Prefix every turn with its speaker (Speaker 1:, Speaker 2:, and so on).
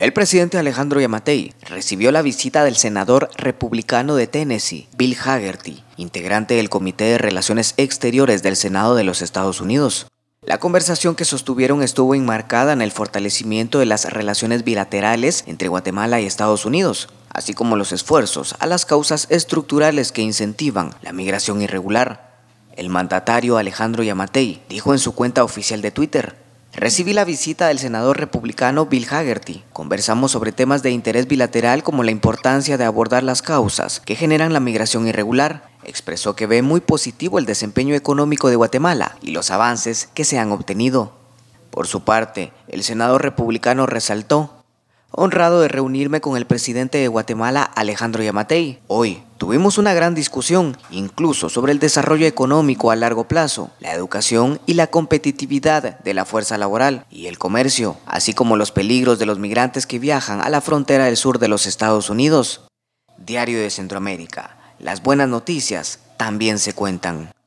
Speaker 1: El presidente Alejandro Yamatei recibió la visita del senador republicano de Tennessee, Bill Hagerty, integrante del Comité de Relaciones Exteriores del Senado de los Estados Unidos. La conversación que sostuvieron estuvo enmarcada en el fortalecimiento de las relaciones bilaterales entre Guatemala y Estados Unidos, así como los esfuerzos a las causas estructurales que incentivan la migración irregular. El mandatario Alejandro Yamatei dijo en su cuenta oficial de Twitter, recibí la visita del senador republicano Bill Hagerty. Conversamos sobre temas de interés bilateral como la importancia de abordar las causas que generan la migración irregular. Expresó que ve muy positivo el desempeño económico de Guatemala y los avances que se han obtenido. Por su parte, el senador republicano resaltó honrado de reunirme con el presidente de Guatemala, Alejandro Yamatei. Hoy tuvimos una gran discusión, incluso sobre el desarrollo económico a largo plazo, la educación y la competitividad de la fuerza laboral y el comercio, así como los peligros de los migrantes que viajan a la frontera del sur de los Estados Unidos. Diario de Centroamérica. Las buenas noticias también se cuentan.